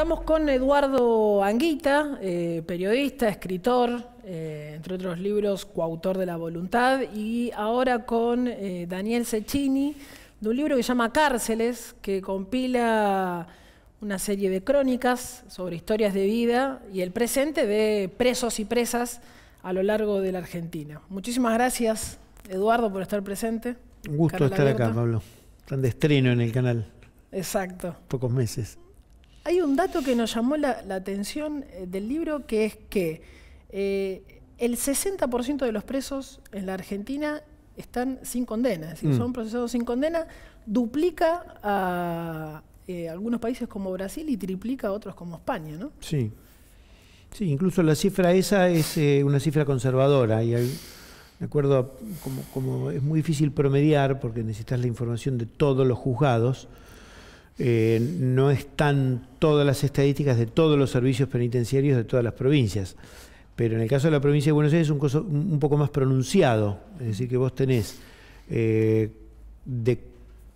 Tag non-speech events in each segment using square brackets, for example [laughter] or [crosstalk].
Estamos con Eduardo Anguita, eh, periodista, escritor, eh, entre otros libros, coautor de La Voluntad, y ahora con eh, Daniel Cecchini, de un libro que se llama Cárceles, que compila una serie de crónicas sobre historias de vida y el presente de presos y presas a lo largo de la Argentina. Muchísimas gracias, Eduardo, por estar presente. Un gusto estar acá, Pablo. Tan de estreno en el canal. Exacto. Pocos meses. Hay un dato que nos llamó la, atención eh, del libro, que es que eh, el 60% de los presos en la Argentina están sin condena, es decir, mm. son procesados sin condena, duplica a eh, algunos países como Brasil y triplica a otros como España, ¿no? Sí. Sí, incluso la cifra esa es una cifra conservadora y hay, de acuerdo como, como, es muy difícil promediar porque necesitas la información de todos los juzgados, eh, no están todas las estadísticas de todos los servicios penitenciarios de todas las provincias. Pero en el caso de la provincia de Buenos Aires es un, un poco más pronunciado, es decir, que vos tenés eh, de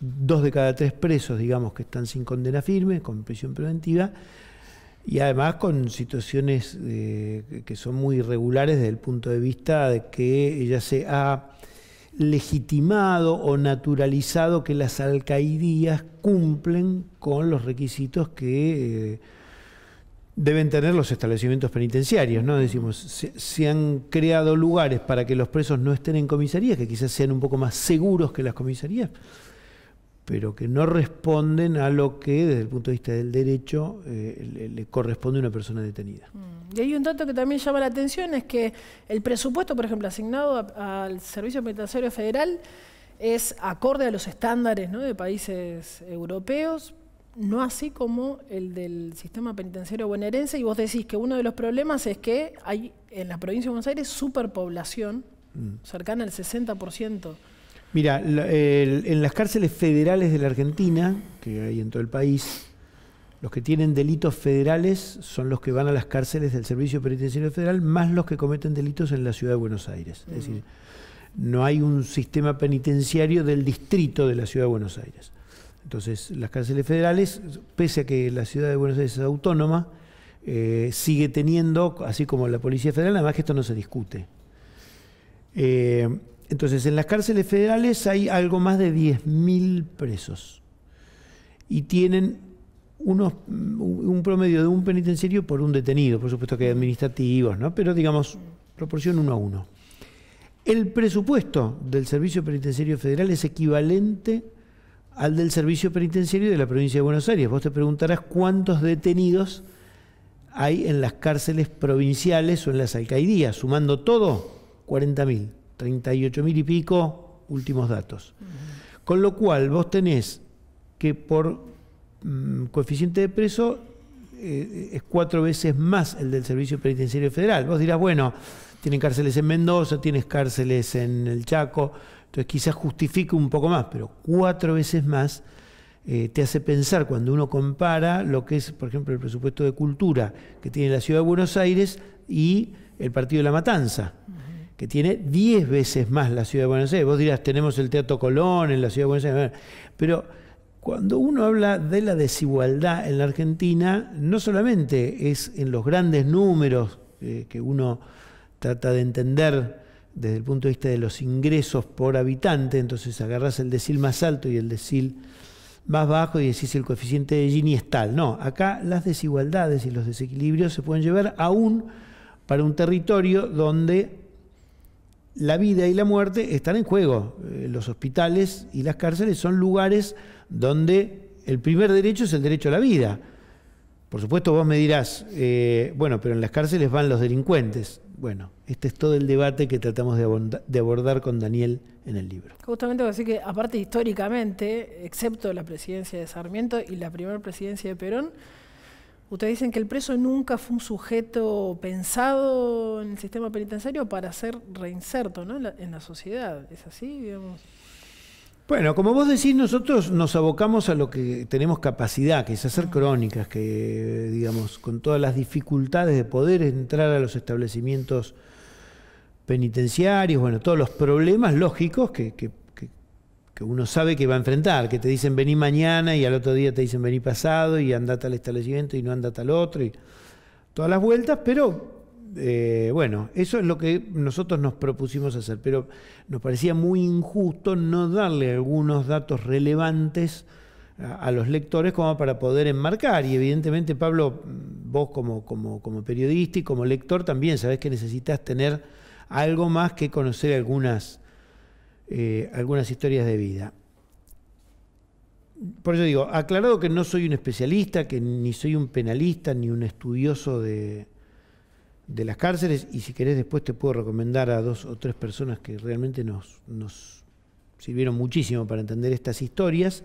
dos de cada tres presos, digamos, que están sin condena firme, con prisión preventiva, y además con situaciones eh, que son muy irregulares desde el punto de vista de que ya se ha legitimado o naturalizado que las alcaidías cumplen con los requisitos que eh, deben tener los establecimientos penitenciarios, ¿no? Decimos, se, se, han creado lugares para que los presos no estén en comisarías, que quizás sean un poco más seguros que las comisarías, pero que no responden a lo que desde el punto de vista del derecho eh, le, corresponde a una persona detenida. Mm. Y hay un dato que también llama la atención, es que el presupuesto, por ejemplo, asignado al Servicio Penitenciario Federal es acorde a los estándares de países europeos, no así como el del sistema penitenciario bonaerense, y vos decís que uno de los problemas es que hay en la provincia de Buenos Aires superpoblación, mm. cercana al 60% Mira, en las cárceles federales de la Argentina, que hay en todo el país, los que tienen delitos federales son los que van a las cárceles del Servicio Penitenciario Federal, más los que cometen delitos en la ciudad de Buenos Aires. Es mm. decir, no hay un sistema penitenciario del distrito de la ciudad de Buenos Aires. Entonces, las cárceles federales, pese a que la ciudad de Buenos Aires es autónoma, eh, sigue teniendo, así como la Policía Federal, además que esto no se discute. Eh, entonces, en las cárceles federales hay algo más de 10.000 presos y tienen mm, un promedio de un penitenciario por un detenido, por supuesto que hay administrativos, ¿no? pero digamos, proporción uno a uno. El presupuesto del Servicio Penitenciario Federal es equivalente al del Servicio Penitenciario de la provincia de Buenos Aires. Vos te preguntarás cuántos detenidos hay en las cárceles provinciales o en las alcaidías, sumando todo, 40.000. 38 mil y pico, últimos datos. Con lo cual vos tenés que por mm, coeficiente de preso eh, es cuatro veces más el del Servicio Penitenciario Federal. Vos dirás, bueno, tienen cárceles en Mendoza, tienes cárceles en el Chaco, entonces quizás justifique un poco más, pero cuatro veces más eh, te hace pensar cuando uno compara lo que es, por ejemplo, el presupuesto de cultura que tiene la Ciudad de Buenos Aires y el Partido de la Matanza que tiene 10 veces más la ciudad de Buenos Aires. Vos dirás, tenemos el Teatro Colón en la ciudad de Buenos Aires, pero cuando uno habla de la desigualdad en la Argentina, no solamente es en los grandes números eh, que uno trata de entender desde el punto de vista de los ingresos por habitante, entonces agarras el decil más alto y el decil más bajo y decís el coeficiente de Gini es tal. No, acá las desigualdades y los desequilibrios se pueden llevar aún para un territorio donde la vida y la muerte están en juego. Eh, los hospitales y las cárceles son lugares donde el primer derecho es el derecho a la vida. Por supuesto vos me dirás, eh, bueno, pero en las cárceles van los delincuentes. Bueno, este es todo el debate que tratamos de, abordar con Daniel en el libro. Justamente decir que aparte históricamente, excepto la presidencia de Sarmiento y la primera presidencia de Perón, Ustedes dicen que el preso nunca fue un sujeto pensado en el sistema penitenciario para ser reinserto en, la, sociedad. ¿Es así, digamos? Bueno, como vos decís, nosotros nos abocamos a lo que tenemos capacidad, que es hacer ah. crónicas, que, digamos, con todas las dificultades de poder entrar a los establecimientos penitenciarios, bueno, todos los problemas lógicos que, que que uno sabe que va a enfrentar, que te dicen vení mañana y al otro día te dicen vení pasado y anda tal establecimiento y no anda tal otro y todas las vueltas, pero eh, bueno, eso es lo que nosotros nos propusimos hacer, pero nos parecía muy injusto no darle algunos datos relevantes a, los lectores como para poder enmarcar y evidentemente Pablo, vos como, como, como periodista y como lector también sabés que necesitas tener algo más que conocer algunas eh, algunas historias de vida. Por eso digo, aclarado que no soy un especialista, que ni soy un penalista, ni un estudioso de, las cárceles, y si querés después te puedo recomendar a dos o tres personas que realmente nos, nos sirvieron muchísimo para entender estas historias.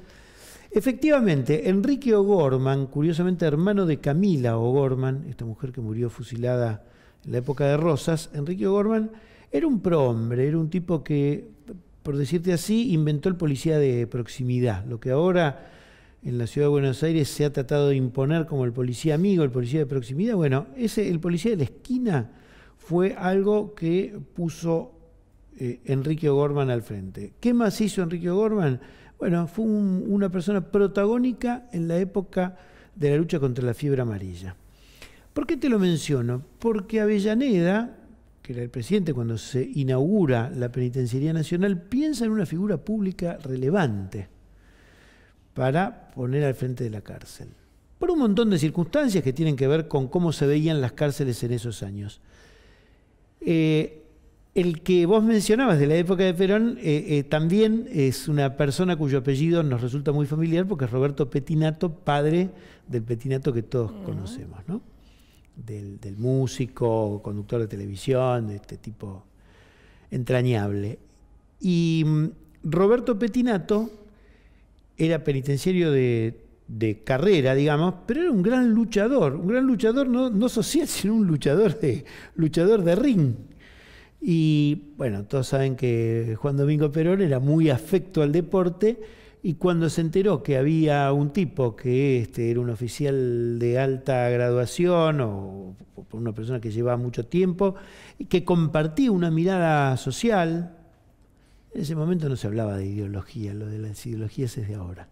Efectivamente, Enrique O'Gorman, curiosamente hermano de Camila O'Gorman, esta mujer que murió fusilada en la época de Rosas, Enrique O'Gorman era un prohombre, era un tipo que por decirte así, inventó el policía de proximidad, lo que ahora en la ciudad de Buenos Aires se ha tratado de imponer como el policía amigo, el policía de proximidad. Bueno, ese, el policía de la esquina fue algo que puso eh, Enrique Gorman al frente. ¿Qué más hizo Enrique Gorman? Bueno, fue una persona protagónica en la época de la lucha contra la fiebre amarilla. ¿Por qué te lo menciono? Porque Avellaneda, que el presidente cuando se inaugura la Penitenciaría Nacional piensa en una figura pública relevante para poner al frente de la cárcel. Por un montón de circunstancias que tienen que ver con cómo se veían las cárceles en esos años. Eh, el que vos mencionabas de la época de Perón eh, eh, también es una persona cuyo apellido nos resulta muy familiar porque es Roberto Petinato, padre del Petinato que todos conocemos, del, músico, conductor de televisión, de este tipo entrañable. Y mm, Roberto Petinato era penitenciario de, de, carrera, digamos, pero era un gran luchador, un gran luchador no, social, [laughs] sino un luchador de, luchador de ring. Y bueno, todos saben que Juan Domingo Perón era muy afecto al deporte y cuando se enteró que había un tipo que este, era un oficial de alta graduación o, una persona que llevaba mucho tiempo, y que compartía una mirada social, en ese momento no se hablaba de ideología, lo de las ideologías es de ahora.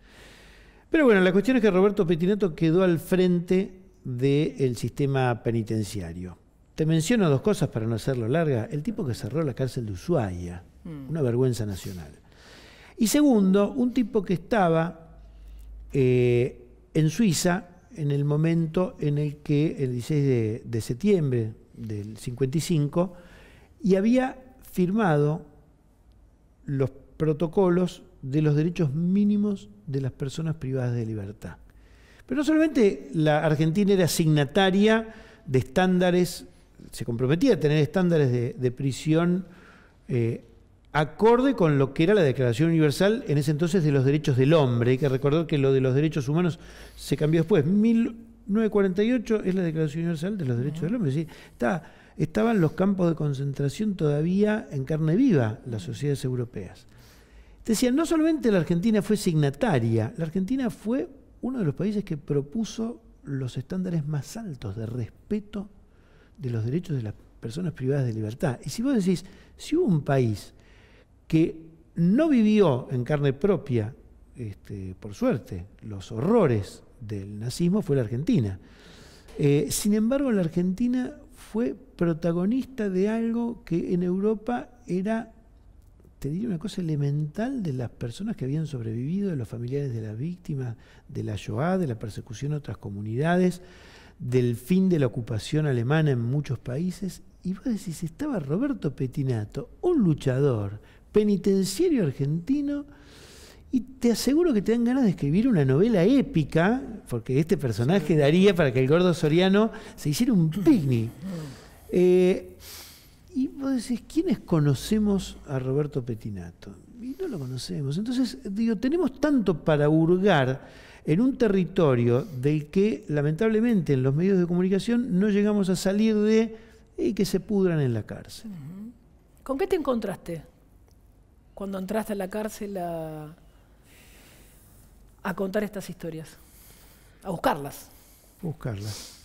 Pero bueno, la cuestión es que Roberto Petineto quedó al frente del sistema penitenciario. Te menciono dos cosas para no hacerlo larga. El tipo que cerró la cárcel de Ushuaia, mm. una vergüenza nacional. Y segundo, un tipo que estaba eh, en Suiza en el momento en el que, el 16 de, septiembre del 55, y había firmado los protocolos de los derechos mínimos de las personas privadas de libertad. Pero no solamente la Argentina era signataria de estándares, se comprometía a tener estándares de, prisión eh, acorde con lo que era la Declaración Universal en ese entonces de los Derechos del Hombre. Hay que recordar que lo de los derechos humanos se cambió después. 1948 es la Declaración Universal de los Derechos del Hombre. Sí, estaban los campos de concentración todavía en carne viva, las sociedades europeas. Decían, no solamente la Argentina fue signataria, la Argentina fue uno de los países que propuso los estándares más altos de respeto de los derechos de las personas privadas de libertad. Y si vos decís, si hubo un país que no vivió en carne propia, este, por suerte, los horrores del nazismo fue la Argentina. Eh, sin embargo, la Argentina fue protagonista de algo que en Europa era, te diría una cosa elemental de las personas que habían sobrevivido, de los familiares de las víctimas, de la Shoah, de la persecución a otras comunidades, del fin de la ocupación alemana en muchos países. Y vos decís, estaba Roberto Petinato, un luchador, penitenciario argentino y te aseguro que te dan ganas de escribir una novela épica, porque este personaje daría para que el gordo soriano se hiciera un picnic. Mm. Eh, y vos decís, ¿quiénes conocemos a Roberto Petinato? Y no lo conocemos. Entonces, digo, tenemos tanto para hurgar en un territorio del que lamentablemente en los medios de comunicación no llegamos a salir de y que se pudran en la cárcel. ¿Con qué te encontraste? cuando entraste a la cárcel a, contar estas historias? A buscarlas. Buscarlas.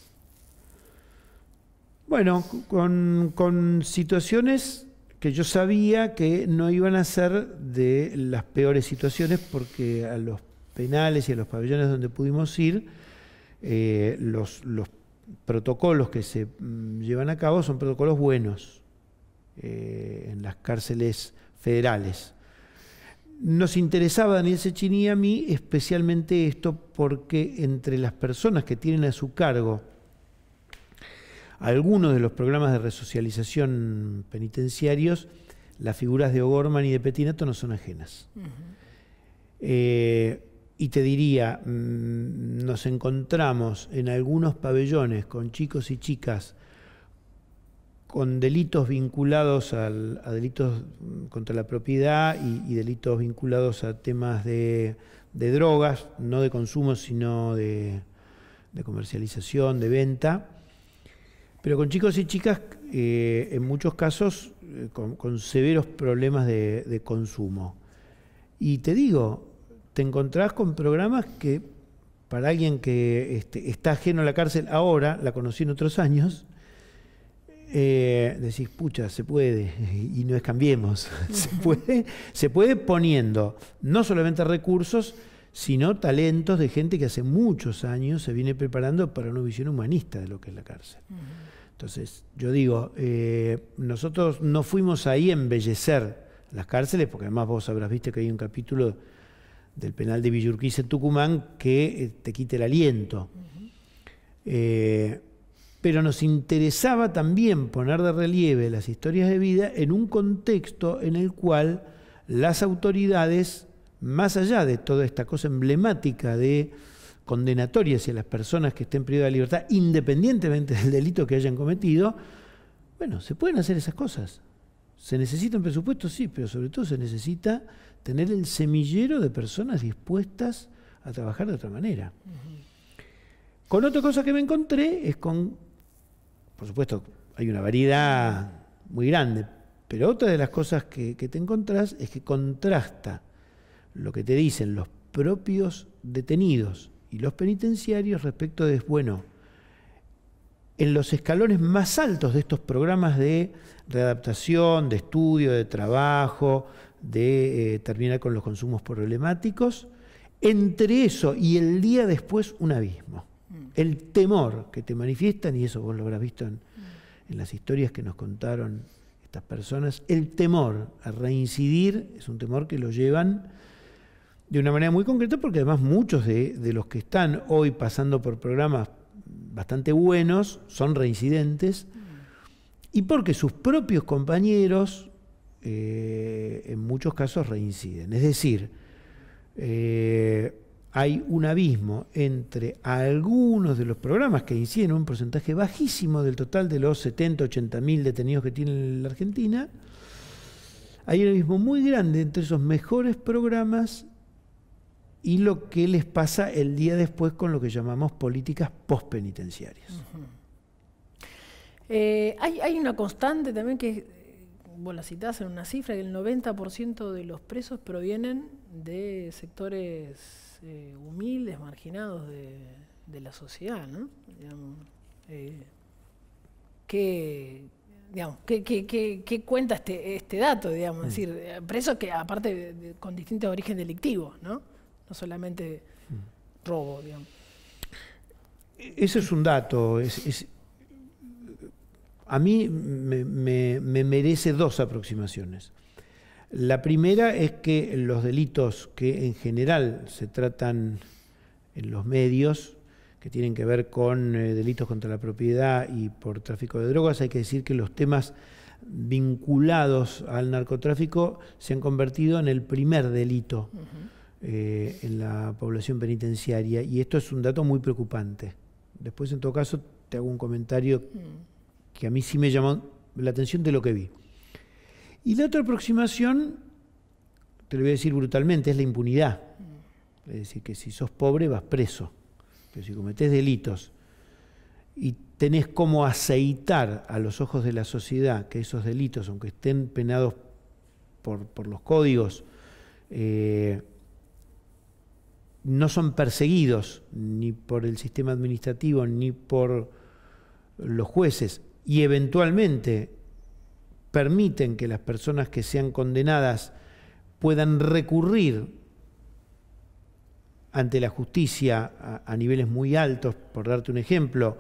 Bueno, con, situaciones que yo sabía que no iban a ser de las peores situaciones porque a los penales y a los pabellones donde pudimos ir, eh, los, protocolos que se mm, llevan a cabo son protocolos buenos. Eh, en las cárceles federales. Nos interesaba Daniel Sechini y a mí especialmente esto porque entre las personas que tienen a su cargo algunos de los programas de resocialización penitenciarios, las figuras de O'Gorman y de Petinato no son ajenas. Eh, y te diría, mm, nos encontramos en algunos pabellones con chicos y chicas con delitos vinculados a delitos contra la propiedad y, delitos vinculados a temas de, drogas, no de consumo, sino de, comercialización, de venta. Pero con chicos y chicas, eh, en muchos casos, eh, con, severos problemas de, consumo. Y te digo, te encontrás con programas que para alguien que este, está ajeno a la cárcel ahora, la conocí en otros años, eh, decís, pucha, se puede, [laughs] y no es cambiemos, [laughs] se puede, se puede poniendo no solamente recursos, sino talentos de gente que hace muchos años se viene preparando para una visión humanista de lo que es la cárcel. Entonces, yo digo, eh, nosotros no fuimos ahí a embellecer las cárceles, porque además vos habrás visto que hay un capítulo del penal de Villurquiz en Tucumán que eh, te quite el aliento pero nos interesaba también poner de relieve las historias de vida en un contexto en el cual las autoridades, más allá de toda esta cosa emblemática de condenatoria hacia las personas que estén privadas de libertad, independientemente del delito que hayan cometido, bueno, se pueden hacer esas cosas. Se necesita un presupuesto, sí, pero sobre todo se necesita tener el semillero de personas dispuestas a trabajar de otra manera. Con otra cosa que me encontré es con por supuesto, hay una variedad muy grande, pero otra de las cosas que, te encontrás es que contrasta lo que te dicen los propios detenidos y los penitenciarios respecto de, bueno, en los escalones más altos de estos programas de readaptación, de estudio, de trabajo, de eh, terminar con los consumos problemáticos, entre eso y el día después un abismo. El temor que te manifiestan, y eso vos lo habrás visto en, las historias que nos contaron estas personas, el temor a reincidir es un temor que lo llevan de una manera muy concreta porque además muchos de, los que están hoy pasando por programas bastante buenos son reincidentes y porque sus propios compañeros eh, en muchos casos reinciden. Es decir, eh, hay un abismo entre algunos de los programas que hicieron, un porcentaje bajísimo del total de los 70, 80 mil detenidos que tiene la Argentina, hay un abismo muy grande entre esos mejores programas y lo que les pasa el día después con lo que llamamos políticas postpenitenciarias. Eh, hay, hay, una constante también que vos la citás en una cifra, que el 90% de los presos provienen de sectores eh, humildes, marginados de, la sociedad, ¿no? Eh, ¿qué, digamos, cuenta este, este dato, digamos? Mm. decir, presos que aparte con distintos origen delictivos, ¿no? No solamente mm. robo, digamos. Eso es un dato, es, a mí me, merece dos aproximaciones. La primera es que los delitos que en general se tratan en los medios, que tienen que ver con eh, delitos contra la propiedad y por tráfico de drogas, hay que decir que los temas vinculados al narcotráfico se han convertido en el primer delito eh, en la población penitenciaria y esto es un dato muy preocupante. Después, en todo caso, te hago un comentario mm que a mí sí me llamó la atención de lo que vi. Y la otra aproximación, te lo voy a decir brutalmente, es la impunidad. Es decir, que si sos pobre vas preso, que si cometés delitos y tenés como aceitar a los ojos de la sociedad que esos delitos, aunque estén penados por, los códigos, eh, no son perseguidos ni por el sistema administrativo ni por los jueces, y eventualmente permiten que las personas que sean condenadas puedan recurrir ante la justicia a, niveles muy altos, por darte un ejemplo,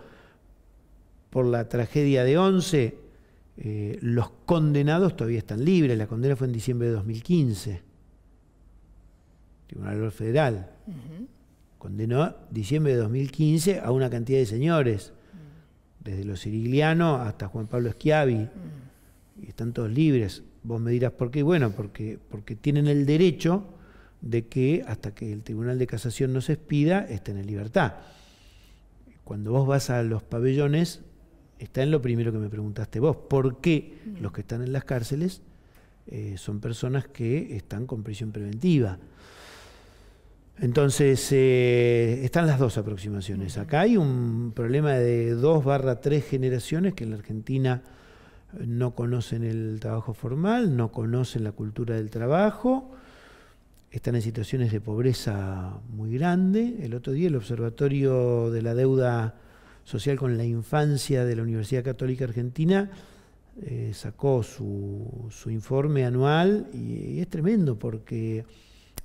por la tragedia de Once, eh, los condenados todavía están libres, la condena fue en diciembre de 2015, Tribunal Federal, condenó diciembre de 2015 a una cantidad de señores desde los Sirigliano hasta Juan Pablo Schiavi, y mm. están todos libres. Vos me dirás por qué. Bueno, porque, porque tienen el derecho de que hasta que el Tribunal de Casación no se expida, estén en libertad. Cuando vos vas a los pabellones, está en lo primero que me preguntaste vos, ¿por qué mm. los que están en las cárceles eh, son personas que están con prisión preventiva? Entonces, eh, están las dos aproximaciones. Acá hay un problema de dos barra tres generaciones que en la Argentina eh, no conocen el trabajo formal, no conocen la cultura del trabajo, están en situaciones de pobreza muy grande. El otro día el Observatorio de la Deuda Social con la Infancia de la Universidad Católica Argentina eh, sacó su, su, informe anual y, es tremendo porque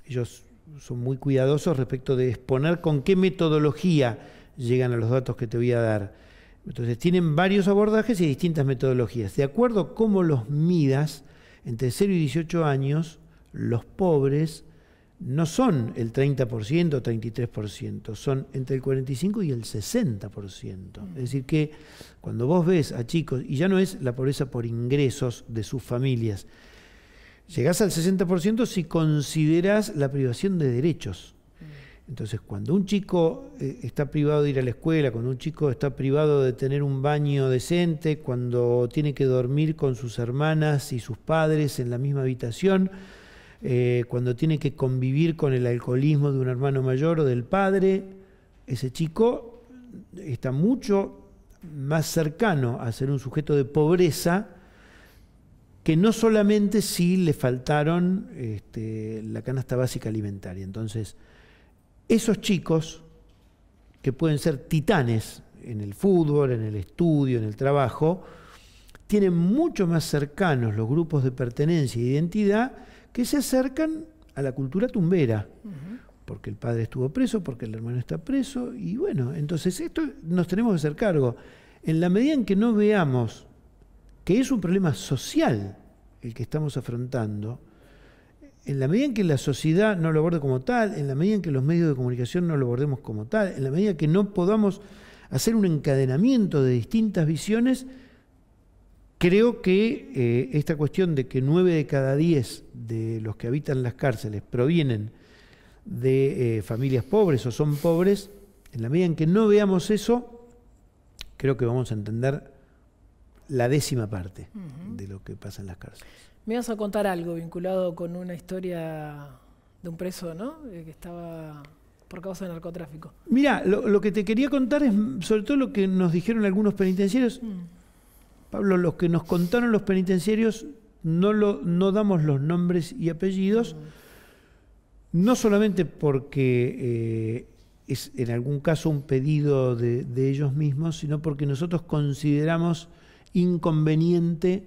ellos son muy cuidadosos respecto de exponer con qué metodología llegan a los datos que te voy a dar. Entonces tienen varios abordajes y distintas metodologías. De acuerdo a cómo los midas, entre 0 y 18 años, los pobres no son el 30% o 33%, son entre el 45 y el 60%. Es decir, que cuando vos ves a chicos, y ya no es la pobreza por ingresos de sus familias, Llegás al 60% si consideras la privación de derechos. Entonces, cuando un chico eh, está privado de ir a la escuela, cuando un chico está privado de tener un baño decente, cuando tiene que dormir con sus hermanas y sus padres en la misma habitación, eh, cuando tiene que convivir con el alcoholismo de un hermano mayor o del padre, ese chico está mucho más cercano a ser un sujeto de pobreza que no solamente si le faltaron este, la canasta básica alimentaria. Entonces, esos chicos que pueden ser titanes en el fútbol, en el estudio, en el trabajo, tienen mucho más cercanos los grupos de pertenencia e identidad que se acercan a la cultura tumbera, porque el padre estuvo preso, porque el hermano está preso, y bueno, entonces esto nos tenemos que hacer cargo. En la medida en que no veamos que es un problema social el que estamos afrontando, en la medida en que la sociedad no lo aborde como tal, en la medida en que los medios de comunicación no lo abordemos como tal, en la medida en que no podamos hacer un encadenamiento de distintas visiones, creo que eh, esta cuestión de que 9 de cada 10 de los que habitan las cárceles provienen de eh, familias pobres o son pobres, en la medida en que no veamos eso, creo que vamos a entender la décima parte de lo que pasa en las cárceles. Me vas a contar algo vinculado con una historia de un preso, ¿no? Eh, que estaba por causa de narcotráfico. Mira, lo, que te quería contar es sobre todo lo que nos dijeron algunos penitenciarios. Mm. Pablo, los que nos contaron los penitenciarios, no, lo, no damos los nombres y apellidos, mm. no solamente porque eh, es en algún caso un pedido de, de ellos mismos, sino porque nosotros consideramos inconveniente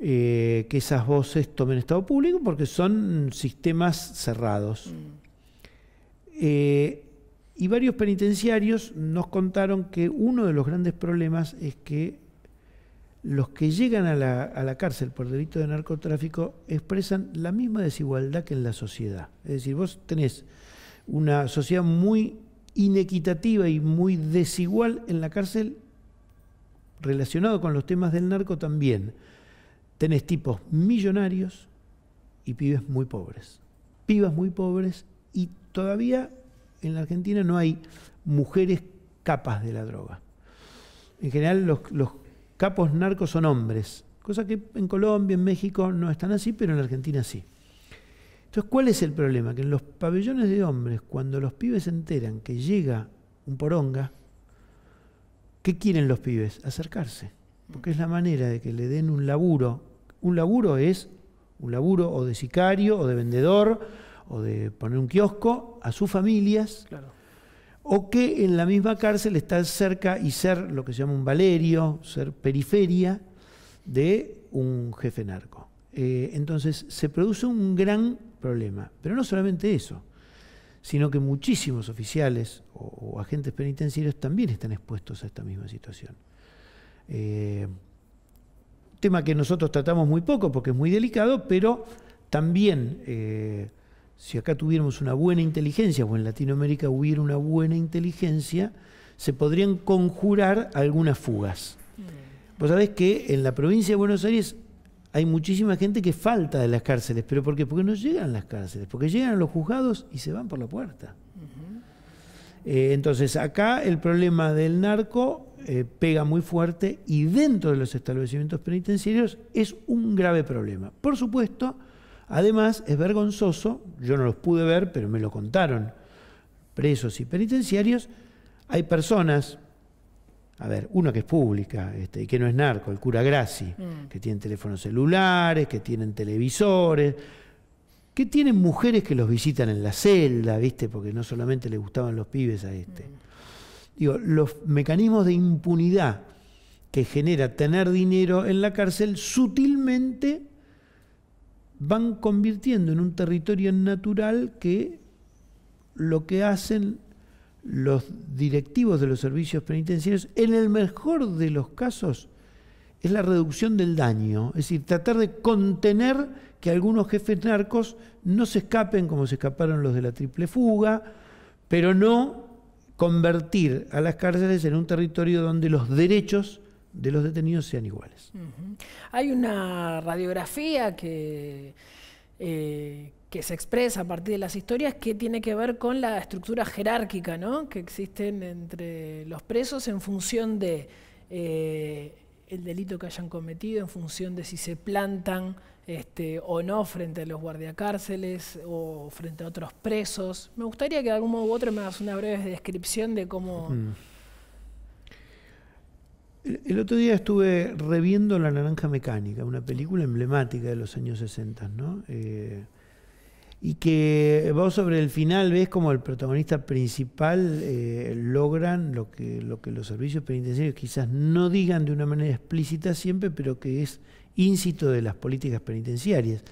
eh, que esas voces tomen estado público porque son sistemas cerrados. Mm. Eh, y varios penitenciarios nos contaron que uno de los grandes problemas es que los que llegan a la, a la, cárcel por delito de narcotráfico expresan la misma desigualdad que en la sociedad. Es decir, vos tenés una sociedad muy inequitativa y muy desigual en la cárcel relacionado con los temas del narco también tenés tipos millonarios y pibes muy pobres. Pibas muy pobres y todavía en la Argentina no hay mujeres capas de la droga. En general los, capos narcos son hombres, cosa que en Colombia, en México no están así, pero en la Argentina sí. Entonces, ¿cuál es el problema? Que en los pabellones de hombres, cuando los pibes se enteran que llega un poronga, ¿Qué quieren los pibes? Acercarse. Porque es la mm. manera de que le den un laburo. Un laburo es un laburo o de sicario, o de vendedor, o de poner un kiosco a sus familias. Claro. O que en la misma cárcel estar cerca y ser lo que se llama un valerio, ser periferia de un jefe narco. Eh, entonces se produce un gran problema. Pero no solamente eso sino que muchísimos oficiales o, agentes penitenciarios también están expuestos a esta misma situación. Eh, tema que nosotros tratamos muy poco porque es muy delicado, pero también eh, si acá tuviéramos una buena inteligencia, o en Latinoamérica hubiera una buena inteligencia, se podrían conjurar algunas fugas. Mm. Vos sabés que en la provincia de Buenos Aires hay muchísima gente que falta de las cárceles. ¿Pero por qué? Porque no llegan las cárceles, porque llegan a los juzgados y se van por la puerta. Eh, entonces, acá el problema del narco eh, pega muy fuerte y dentro de los establecimientos penitenciarios es un grave problema. Por supuesto, además es vergonzoso, yo no los pude ver, pero me lo contaron presos y penitenciarios, hay personas a ver, una que es pública este, y que no es narco, el cura Grassi, mm. que tiene teléfonos celulares, que tienen televisores, que tienen mujeres que los visitan en la celda, ¿viste? Porque no solamente le gustaban los pibes a este. Mm. Digo, los mecanismos de impunidad que genera tener dinero en la cárcel sutilmente van convirtiendo en un territorio natural que lo que hacen los directivos de los servicios penitenciarios, en el mejor de los casos, es la reducción del daño, es decir, tratar de contener que algunos jefes narcos no se escapen como se escaparon los de la triple fuga, pero no convertir a las cárceles en un territorio donde los derechos de los detenidos sean iguales. Hay una radiografía que... Eh, que se expresa a partir de las historias que tiene que ver con la estructura jerárquica ¿no? que existen entre los presos en función de eh, delito que hayan cometido, en función de si se plantan este, o no frente a los guardiacárceles o frente a otros presos. Me gustaría que de algún modo u otro me hagas una breve descripción de cómo... Mm. El, otro día estuve reviendo La Naranja Mecánica, una película emblemática de los años 60, ¿no? Eh, y que vos sobre el final ves como el protagonista principal eh, logran lo que, los servicios penitenciarios quizás no digan de una manera explícita siempre, pero que es íncito de las políticas penitenciarias,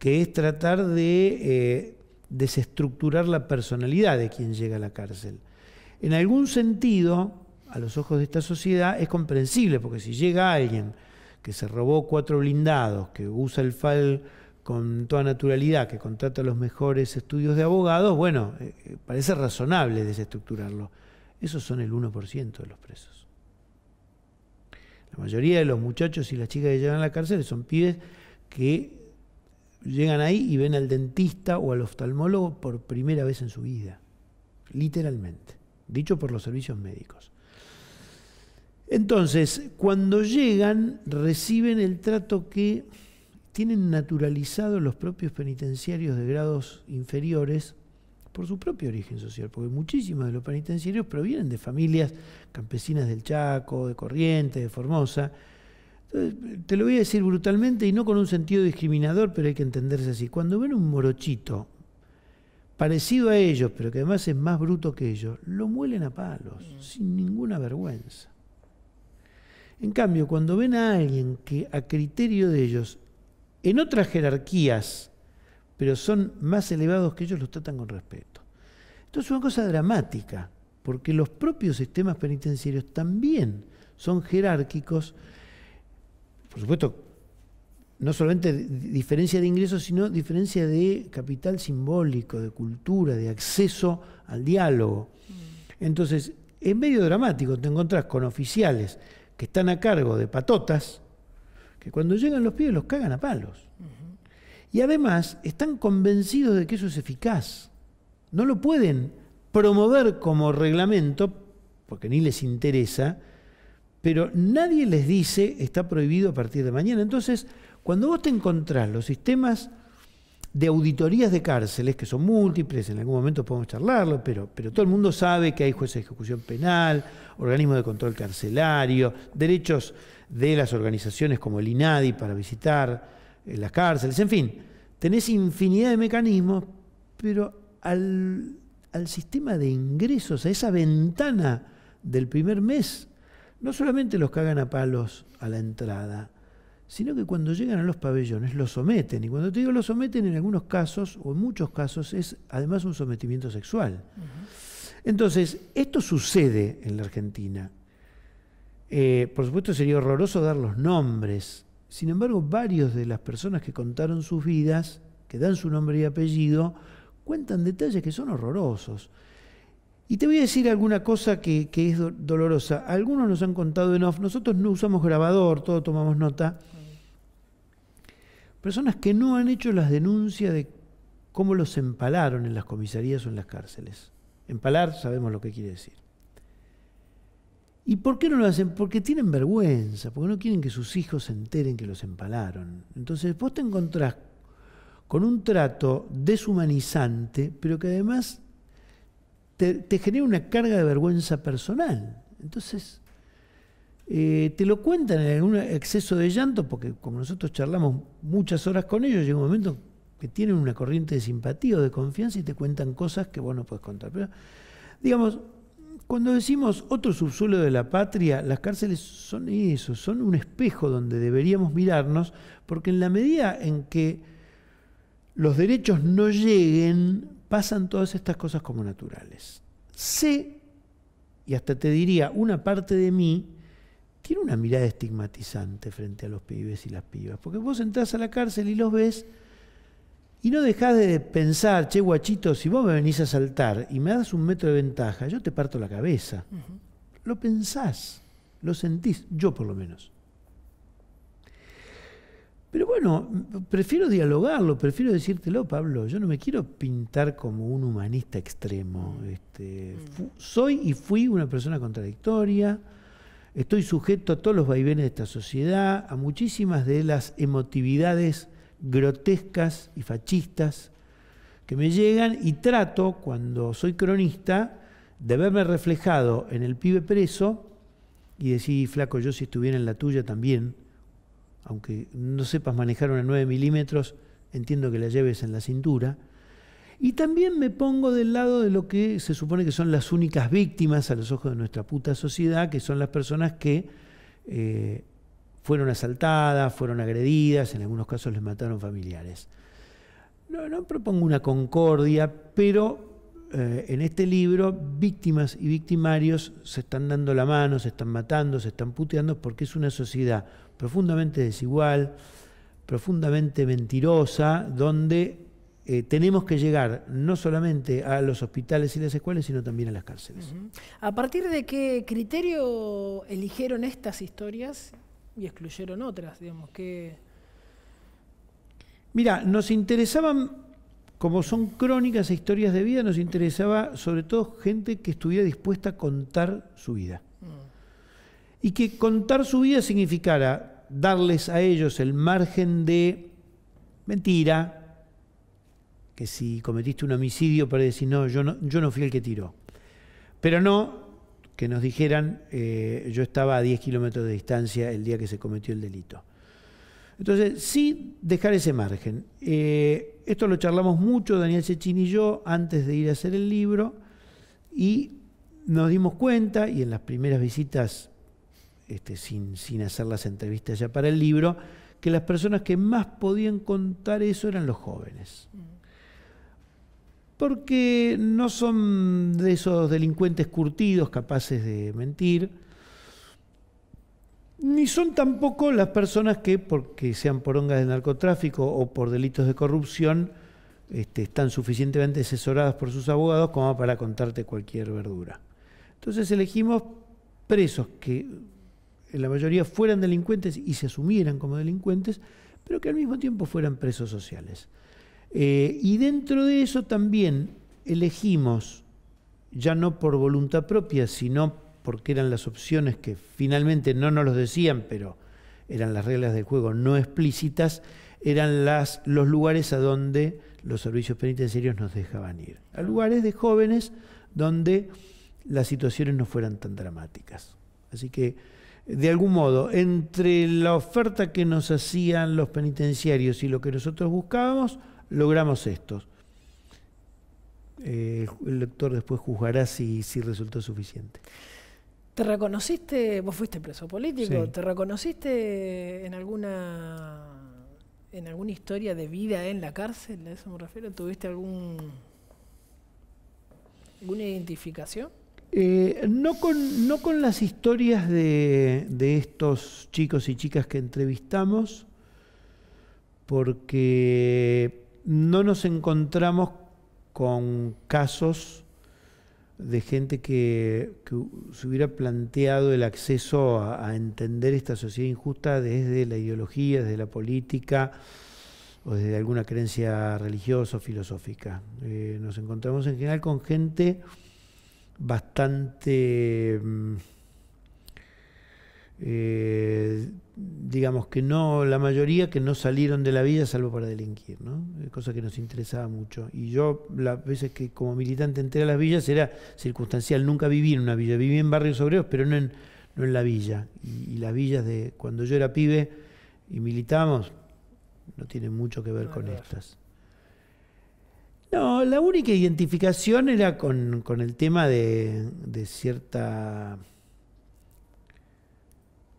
que es tratar de eh, desestructurar la personalidad de quien llega a la cárcel. En algún sentido, a los ojos de esta sociedad, es comprensible, porque si llega alguien que se robó cuatro blindados, que usa el fal con toda naturalidad que contrata los mejores estudios de abogados, bueno, eh, eh, parece razonable desestructurarlo. Esos son el 1% de los presos. La mayoría de los muchachos y las chicas que llegan a la cárcel son pibes que llegan ahí y ven al dentista o al oftalmólogo por primera vez en su vida, literalmente, dicho por los servicios médicos. Entonces, cuando llegan, reciben el trato que tienen naturalizado los propios penitenciarios de grados inferiores por su propio origen social, porque muchísimos de los penitenciarios provienen de familias campesinas del Chaco, de Corrientes, de Formosa. Entonces, te lo voy a decir brutalmente y no con un sentido discriminador, pero hay que entenderse así. Cuando ven un morochito parecido a ellos, pero que además es más bruto que ellos, lo muelen a palos, mm. sin ninguna vergüenza. En cambio, cuando ven a alguien que a criterio de ellos en otras jerarquías, pero son más elevados que ellos, los tratan con respeto. Entonces es una cosa dramática, porque los propios sistemas penitenciarios también son jerárquicos, por supuesto, no solamente diferencia de ingresos, sino diferencia de capital simbólico, de cultura, de acceso al diálogo. Mm. Entonces, en medio dramático, te encontrás con oficiales que están a cargo de patotas, que cuando llegan los pies los cagan a palos. Y además están convencidos de que eso es eficaz. No lo pueden promover como reglamento, porque ni les interesa, pero nadie les dice está prohibido a partir de mañana. Entonces, cuando vos te encontrás los sistemas de auditorías de cárceles, que son múltiples, en algún momento podemos charlarlo, pero, pero todo el mundo sabe que hay jueces de ejecución penal, organismos de control carcelario, derechos de las organizaciones como el INADI para visitar eh, las cárceles, en fin, tenés infinidad de mecanismos, pero al, al sistema de ingresos, a esa ventana del primer mes, no solamente los cagan a palos a la entrada, sino que cuando llegan a los pabellones los someten. Y cuando te digo los someten, en algunos casos, o en muchos casos, es además un sometimiento sexual. Entonces, esto sucede en la Argentina. Eh, por supuesto sería horroroso dar los nombres. Sin embargo, varios de las personas que contaron sus vidas, que dan su nombre y apellido, cuentan detalles que son horrorosos. Y te voy a decir alguna cosa que, es dolorosa. Algunos nos han contado en off, nosotros no usamos grabador, todos tomamos nota personas que no han hecho las denuncias de cómo los empalaron en las comisarías o en las cárceles. Empalar sabemos lo que quiere decir. ¿Y por qué no lo hacen? Porque tienen vergüenza, porque no quieren que sus hijos se enteren que los empalaron. Entonces vos te encontrás con un trato deshumanizante, pero que además te, te genera una carga de vergüenza personal. Entonces, eh, te lo cuentan en un exceso de llanto, porque como nosotros charlamos muchas horas con ellos, llega un momento que tienen una corriente de simpatía o de confianza y te cuentan cosas que vos no puedes contar. Pero, digamos, cuando decimos otro subsuelo de la patria, las cárceles son eso, son un espejo donde deberíamos mirarnos, porque en la medida en que los derechos no lleguen, pasan todas estas cosas como naturales. Sé, y hasta te diría, una parte de mí tiene una mirada estigmatizante frente a los pibes y las pibas. Porque vos entras a la cárcel y los ves y no dejás de pensar, che, guachito, si vos me venís a saltar y me das un metro de ventaja, yo te parto la cabeza. Lo pensás, lo sentís, yo por lo menos. Pero bueno, prefiero dialogarlo, prefiero decírtelo, Pablo. Yo no me quiero pintar como un humanista extremo. Mm. Este, mm. soy y fui una persona contradictoria Estoy sujeto a todos los vaivenes de esta sociedad, a muchísimas de las emotividades grotescas y fascistas que me llegan y trato, cuando soy cronista, de verme reflejado en el pibe preso y decir, flaco, yo si estuviera en la tuya también, aunque no sepas manejar una 9 milímetros, entiendo que la lleves en la cintura, y también me pongo del lado de lo que se supone que son las únicas víctimas a los ojos de nuestra puta sociedad, que son las personas que eh, fueron asaltadas, fueron agredidas, en algunos casos les mataron familiares. No, propongo una concordia, pero eh, en este libro víctimas y victimarios se están dando la mano, se están matando, se están puteando, porque es una sociedad profundamente desigual, profundamente mentirosa, donde eh, tenemos que llegar no solamente a los hospitales y las escuelas, sino también a las cárceles. ¿A partir de qué criterio eligieron estas historias y excluyeron otras? Digamos, que... Mira, nos interesaban, como son crónicas e historias de vida, nos interesaba sobre todo gente que estuviera dispuesta a contar su vida. Mm. Y que contar su vida significara darles a ellos el margen de mentira, que si cometiste un homicidio, para decir, no, yo no, yo no fui el que tiró. Pero no que nos dijeran, eh, yo estaba a 10 kilómetros de distancia el día que se cometió el delito. Entonces, sí dejar ese margen. Eh, esto lo charlamos mucho, Daniel Cecchini y yo, antes de ir a hacer el libro, y nos dimos cuenta, y en las primeras visitas, este, sin, sin hacer las entrevistas ya para el libro, que las personas que más podían contar eso eran los jóvenes. Mm porque no son de esos delincuentes curtidos capaces de mentir, ni son tampoco las personas que, porque sean por porongas de narcotráfico o por delitos de corrupción, este, están suficientemente asesoradas por sus abogados como para contarte cualquier verdura. Entonces elegimos presos que en la mayoría fueran delincuentes y se asumieran como delincuentes, pero que al mismo tiempo fueran presos sociales. Eh, y dentro de eso también elegimos, ya no por voluntad propia, sino porque eran las opciones que finalmente no nos los decían, pero eran las reglas del juego no explícitas, eran los lugares a donde los servicios penitenciarios nos dejaban ir. A lugares de jóvenes donde las situaciones no fueran tan dramáticas. Así que, de algún modo, entre la oferta que nos hacían los penitenciarios y lo que nosotros buscábamos, logramos esto. Eh, el lector después juzgará si, si resultó suficiente. ¿Te reconociste, vos fuiste preso político, te reconociste en alguna en alguna historia de vida en la cárcel? A eso me refiero. ¿Tuviste algún alguna identificación? Eh, no, con, no con las historias de, de estos chicos y chicas que entrevistamos, porque no nos encontramos con casos de gente que, se hubiera planteado el acceso a, entender esta sociedad injusta desde la ideología, desde la política o desde alguna creencia religiosa o filosófica. Eh, nos encontramos en general con gente bastante... Mm, eh, digamos que no, la mayoría que no salieron de la villa salvo para delinquir, ¿no? Eh, cosa que nos interesaba mucho. Y yo, las veces que como militante entré a las villas, era circunstancial, nunca viví en una villa, viví en barrios obreros, pero no en, en la villa. Y, las villas de cuando yo era pibe y militamos no tienen mucho que ver con estas. No, la única identificación era con, el tema de cierta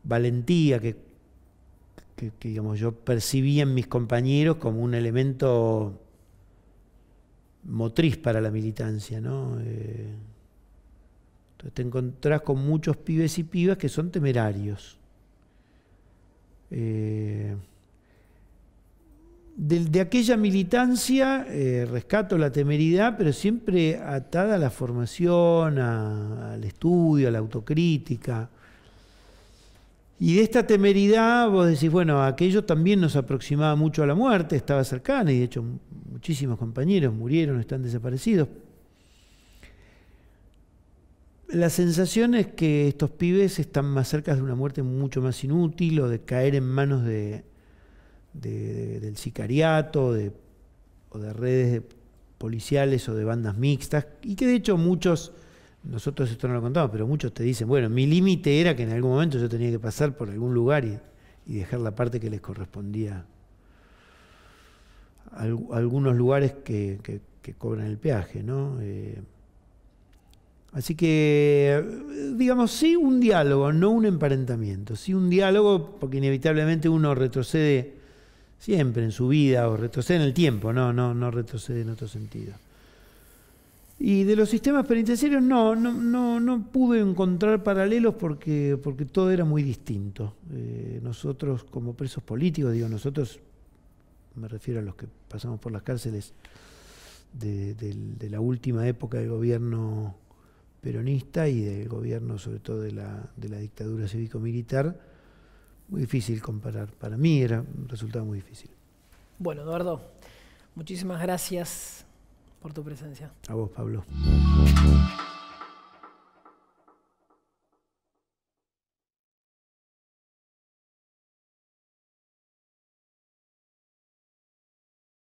valentía que, yo percibía en mis compañeros como un elemento motriz para la militancia, ¿no? Eh, entonces te encontrás con muchos pibes y pibas que son temerarios. Eh, de, aquella militancia eh, rescato la temeridad, pero siempre atada a la formación, al estudio, a la autocrítica. Y de esta temeridad vos decís, bueno, aquello también nos aproximaba mucho a la muerte, estaba cercana y de hecho muchísimos compañeros murieron, están desaparecidos. La sensación es que estos pibes están más cerca de una muerte mucho más inútil o de caer en manos del sicariato o de redes policiales o de bandas mixtas y que de hecho muchos nosotros esto no lo contamos, pero muchos te dicen, bueno, mi límite era que en algún momento yo tenía que pasar por algún lugar y, dejar la parte que les correspondía. algunos lugares que, cobran el peaje, ¿no? Eh, así que, digamos, sí un diálogo, no un emparentamiento, sí un diálogo, porque inevitablemente uno retrocede siempre en su vida o retrocede en el tiempo, no, no, no retrocede en otro sentido. Y de los sistemas penitenciarios no, no, no, no pude encontrar paralelos porque, porque todo era muy distinto. Eh, nosotros como presos políticos, digo, nosotros, me refiero a los que pasamos por las cárceles de, la última época del gobierno peronista y del gobierno sobre todo de la, de la dictadura cívico-militar, muy difícil comparar. Para mí era, resultado muy difícil. Bueno, Eduardo, muchísimas gracias por tu presencia. A vos, Pablo.